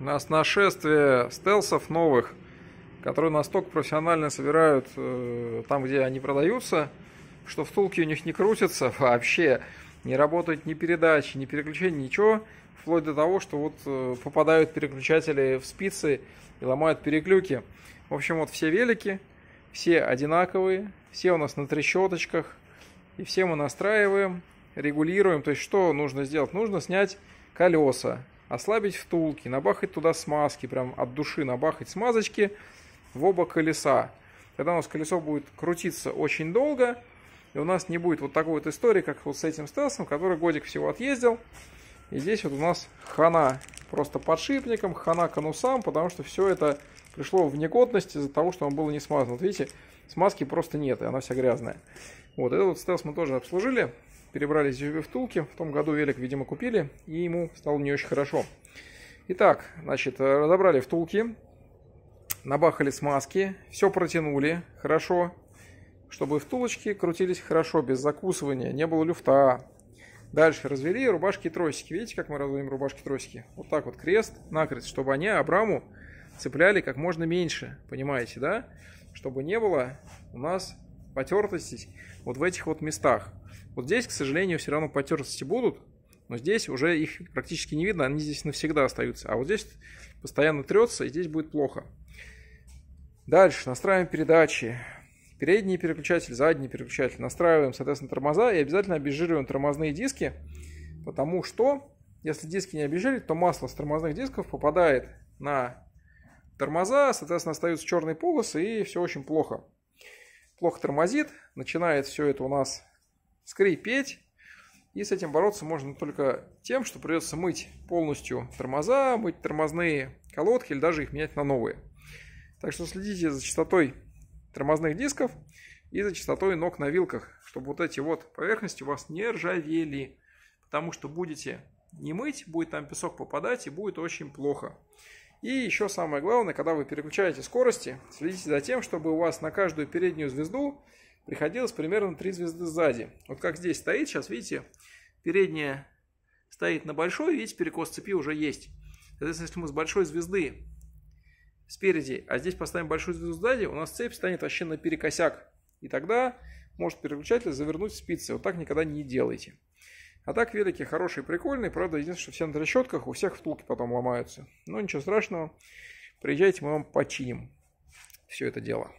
у нас нашествие стелсов новых, которые настолько профессионально собирают э, там, где они продаются, что втулки у них не крутятся вообще, не работают ни передачи, ни переключения, ничего, вплоть до того, что вот э, попадают переключатели в спицы и ломают переклюки. В общем, вот все велики, все одинаковые, все у нас на трещоточках, и все мы настраиваем, регулируем. То есть, что нужно сделать? Нужно снять колеса ослабить втулки, набахать туда смазки, прям от души набахать смазочки в оба колеса. Когда у нас колесо будет крутиться очень долго, и у нас не будет вот такой вот истории, как вот с этим стелсом, который годик всего отъездил. И здесь вот у нас хана просто подшипником, хана конусам, потому что все это пришло в негодность из-за того, что он было не смазано. Вот видите, смазки просто нет, и она вся грязная. Вот, этот вот стелс мы тоже обслужили перебрались в Втулки. В том году велик, видимо, купили, и ему стало не очень хорошо. Итак, значит, разобрали втулки, набахали смазки, все протянули хорошо, чтобы втулочки крутились хорошо, без закусывания, не было люфта. Дальше развели рубашки и тросики. Видите, как мы разводим рубашки и тросики? Вот так вот крест, накрест, чтобы они Абраму цепляли как можно меньше, понимаете, да? Чтобы не было у нас потертости вот в этих вот местах. Вот здесь, к сожалению, все равно потертости будут, но здесь уже их практически не видно, они здесь навсегда остаются. А вот здесь постоянно трется, и здесь будет плохо. Дальше настраиваем передачи. Передний переключатель, задний переключатель. Настраиваем, соответственно, тормоза и обязательно обезжириваем тормозные диски, потому что, если диски не обезжирить, то масло с тормозных дисков попадает на тормоза, соответственно, остаются черные полосы, и все очень плохо плохо тормозит, начинает все это у нас скрипеть. И с этим бороться можно только тем, что придется мыть полностью тормоза, мыть тормозные колодки или даже их менять на новые. Так что следите за частотой тормозных дисков и за частотой ног на вилках, чтобы вот эти вот поверхности у вас не ржавели, потому что будете не мыть, будет там песок попадать и будет очень плохо. И еще самое главное, когда вы переключаете скорости, следите за тем, чтобы у вас на каждую переднюю звезду приходилось примерно 3 звезды сзади. Вот как здесь стоит, сейчас видите, передняя стоит на большой, видите, перекос цепи уже есть. Соответственно, если мы с большой звезды спереди, а здесь поставим большую звезду сзади, у нас цепь станет вообще на перекосяк. И тогда может переключатель завернуть в спицы. Вот так никогда не делайте. А так велики хорошие, прикольные. Правда, единственное, что все на трещотках, у всех втулки потом ломаются. Но ничего страшного. Приезжайте, мы вам починим все это дело.